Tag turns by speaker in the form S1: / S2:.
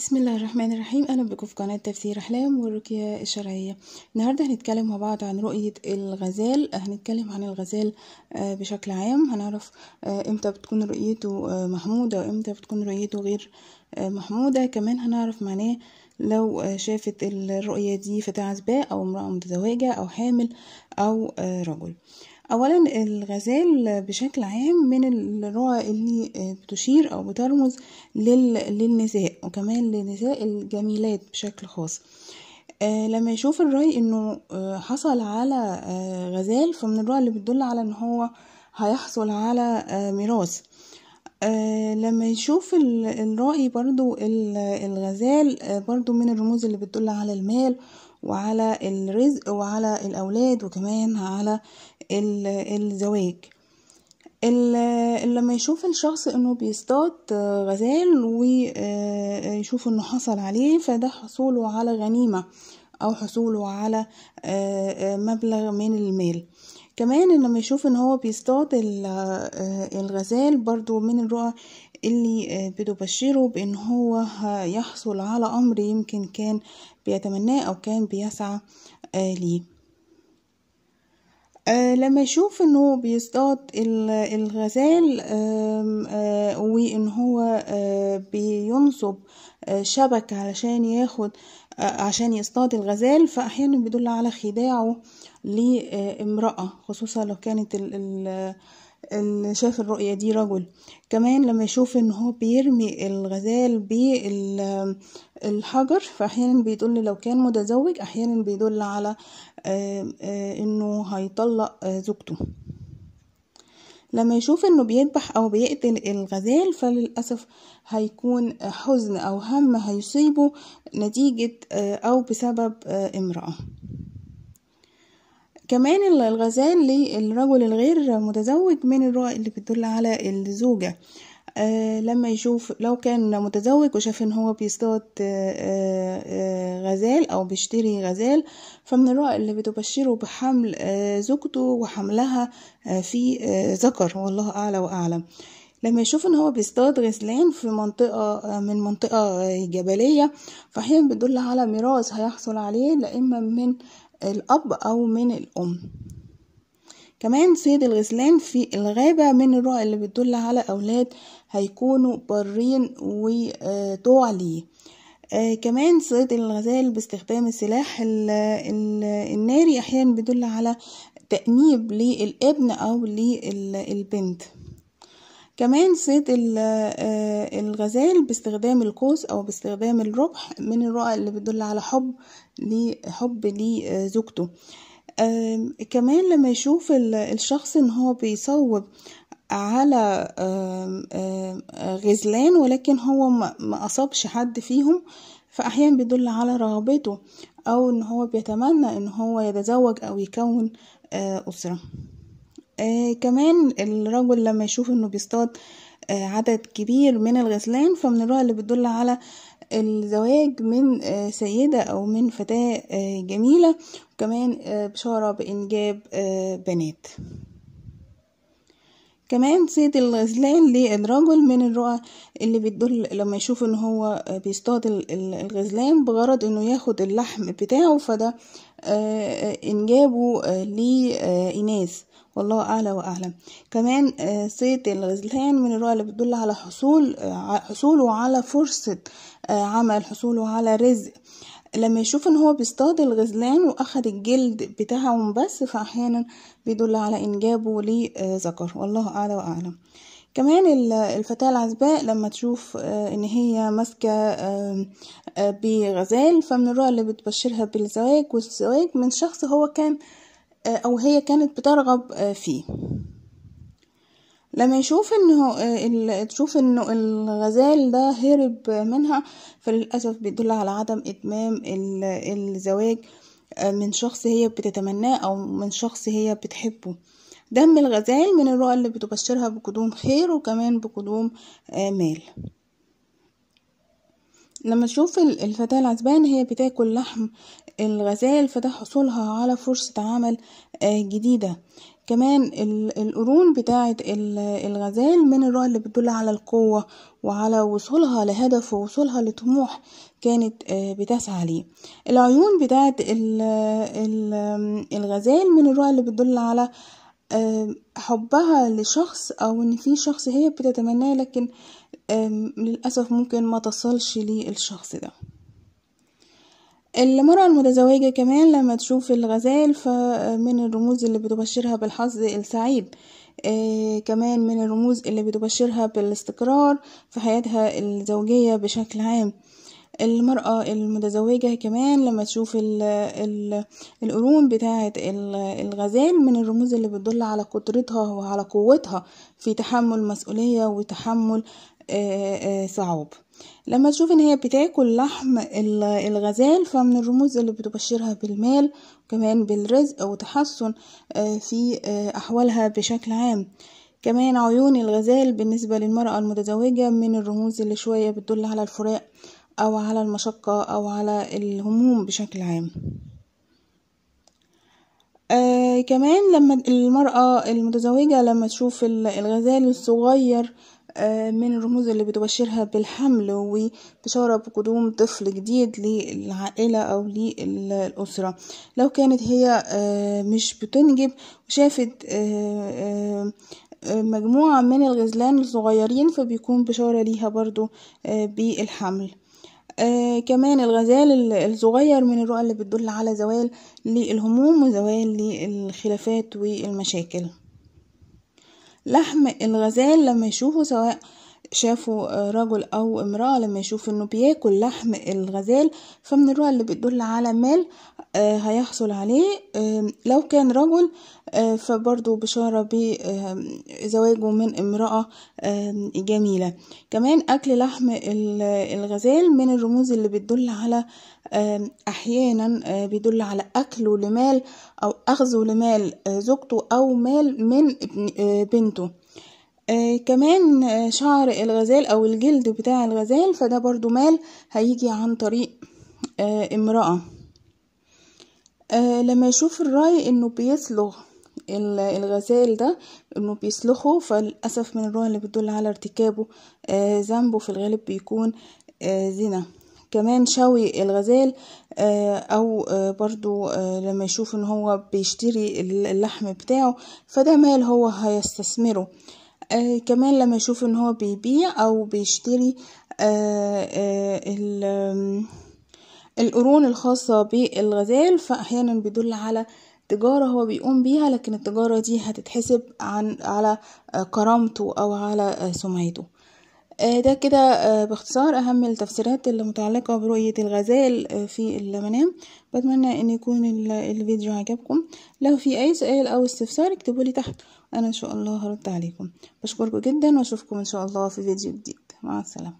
S1: بسم الله الرحمن الرحيم اهلا بكم في قناه تفسير احلام والرقيه الشرعيه النهارده هنتكلم مع بعض عن رؤيه الغزال هنتكلم عن الغزال آه، بشكل عام هنعرف آه، امتى بتكون رؤيته آه، محموده وامتى بتكون رؤيته غير محموده كمان هنعرف معناه لو شافت الرؤيه دي فتاه عزباء او امراه متزوجه او حامل او رجل اولا الغزال بشكل عام من الروع اللي بتشير او بترمز للنساء وكمان لنساء الجميلات بشكل خاص آه، لما يشوف الراي انه آه، حصل على آه، غزال فمن الرؤى اللي بتدل على ان هو هيحصل على ميراث لما يشوف الرأي برضو الغزال برضو من الرموز اللي بتدل على المال وعلى الرزق وعلى الأولاد وكمان على الزواج لما يشوف الشخص انه بيصطاد غزال ويشوف آه، انه حصل عليه فده حصوله على غنيمة او حصوله على آه، آه، مبلغ من المال كمان لما يشوف ان هو بيصطاد الغزال برضو من الرؤى اللي بتبشره بان هو يحصل على امر يمكن كان بيتمناه او كان بيسعى ليه آه، لما يشوف انه بيصطاد الغزال آه، وان هو آه، بينصب شبكة علشان ياخد عشان يصطاد الغزال فاحيانا بيدل على خداعه لامرأة خصوصا لو كانت اللي شاف الرؤية دي رجل كمان لما يشوف ان هو بيرمي الغزال بالحجر فاحيانا بيدل لو كان متزوج احيانا بيدل على آه، آه، انه هيطلق آه، زوجته لما يشوف انه بيذبح او بيقتل الغزال فللاسف هيكون حزن او هم هيصيبه نتيجه او بسبب امراه كمان الغزال للرجل الغير متزوج من الرؤى اللي بتدل على الزوجة آه لما يشوف لو كان متزوج وشاف ان هو بيصطاد آه آه غزال او بيشتري غزال فمن الرؤى اللي بتبشره بحمل آه، زوجته وحملها آه، في آه، ذكر والله اعلى واعلم لما يشوف ان هو بيصطاد غزلان في منطقة من منطقة جبلية فهي بتدل على ميراث هيحصل عليه لا اما من الأب أو من الأم كمان صيد الغزلان في الغابة من الرؤى اللي بتدل على أولاد هيكونوا برين وطوع ليه آه كمان صيد الغزال باستخدام السلاح الناري أحيانا بيدل على تأنيب للابن أو للبنت كمان صيد آه، الغزال باستخدام القوس او باستخدام الربح من الرؤى اللي بتدل على حب لحب لزوجته كمان لما يشوف الشخص ان هو بيصوب على غزلان ولكن هو ما اصابش حد فيهم فاحيانا بيدل على رغبته او ان هو بيتمنى ان هو يتزوج او يكون آه، اسره آه كمان الرجل لما يشوف انه بيصطاد آه عدد كبير من الغزلان فمن الرؤى اللي بتدل على الزواج من آه سيدة أو من فتاة آه جميلة وكمان آه بشارة بإنجاب آه، بنات كمان صيد الغزلان للرجل من الرؤى اللي بتدل لما يشوف ان هو بيصطاد الغزلان بغرض انه ياخد اللحم بتاعه فده آه، آه، انجابه آه، لإناث والله أعلى وأعلم كمان صيد الغزلان من الرؤى اللي بتدل على حصول حصوله على فرصة عمل حصوله على رزق لما يشوف ان هو بيصطاد الغزلان واخد الجلد بتاعهم بس فاحيانا بيدل على انجابه لذكر آه، والله اعلى واعلم كمان الفتاة العزباء لما تشوف آه، ان هي ماسكة آه، بغزال فمن الرؤى اللي بتبشرها بالزواج والزواج من شخص هو كان او هي كانت بترغب فيه لما يشوف انه آه، تشوف انه الغزال ده هرب منها فللاسف بيدل على عدم اتمام الزواج آه، من شخص هي بتتمناه او من شخص هي بتحبه دم الغزال من الرؤى اللي بتبشرها بقدوم خير وكمان بقدوم آه، مال لما تشوف الفتاة العزبان هي بتاكل لحم الغزال فده حصولها على فرصة عمل آه، جديدة كمان القرون بتاعة الغزال من الرؤى اللي بتدل على القوة وعلى وصولها لهدف ووصولها لطموح كانت آه، بتسعى ليه العيون بتاعة الغزال من الرؤى اللي بتدل على حبها لشخص او ان في شخص هي بتتمناه لكن للاسف ممكن ما تصلش للشخص ده المرأة المتزوجة كمان لما تشوف الغزال فمن الرموز اللي بتبشرها بالحظ السعيد آه كمان من الرموز اللي بتبشرها بالاستقرار في حياتها الزوجية بشكل عام المرأة المتزوجة كمان لما تشوف الـ الـ القرون بتاعة الغزال من الرموز اللي بتدل على قدرتها وعلى قوتها في تحمل مسؤولية وتحمل آه، آه، صعوب لما تشوف ان هي بتاكل لحم الغزال فمن الرموز اللي بتبشرها بالمال وكمان بالرزق وتحسن آه، في احوالها بشكل عام كمان عيون الغزال بالنسبة للمرأة المتزوجة من الرموز اللي شوية بتدل على الفراق أو على المشقة أو على الهموم بشكل عام آه كمان لما المرأة المتزوجة لما تشوف الغزال الصغير آه من الرموز اللي بتبشرها بالحمل وبشارة بقدوم طفل جديد للعائلة أو للأسرة لو كانت هي آه مش بتنجب وشافت آه, آه،, آه، مجموعة من الغزلان الصغيرين فبيكون بشارة ليها برضو آه، بالحمل آه كمان الغزال الصغير من الرؤى اللي بتدل على زوال للهموم وزوال للخلافات والمشاكل لحم الغزال لما يشوفه سواء شافوا آه، رجل او امرأة لما يشوف انه بياكل لحم الغزال فمن الرؤى اللي بتدل على مال آه، هيحصل عليه لو كان رجل آه، فبرضه بشارة بزواجه من امرأة جميلة كمان اكل لحم الغزال من الرموز اللي بتدل على احيانا بيدل على اكله لمال او اخذه لمال زوجته او مال من بنته آه، كمان آه، شعر الغزال او الجلد بتاع الغزال فده برضو مال هيجي عن طريق آه، امرأة لما يشوف الراي انه بيسلغ الغزال ده انه بيسلخه فالأسف من الرؤى اللي بتدل على ارتكابه ذنبه في الغالب بيكون زنا كمان شوي الغزال او برضو لما يشوف ان هو بيشتري اللحم بتاعه فده مال هو هيستثمره آه، كمان لما يشوف ان هو بيبيع او بيشتري آه، آه، القرون الخاصة بالغزال فأحيانا بيدل على تجارة هو بيقوم بيها لكن التجارة دي هتتحسب عن على كرامته أو على سمعته ده كده باختصار أهم التفسيرات اللي متعلقة برؤية الغزال في المنام بتمنى أن يكون الفيديو عجبكم لو في أي سؤال أو استفسار اكتبوا لي تحت انا ان شاء الله هرد عليكم بشكركم جدا واشوفكم ان شاء الله في فيديو جديد مع السلامه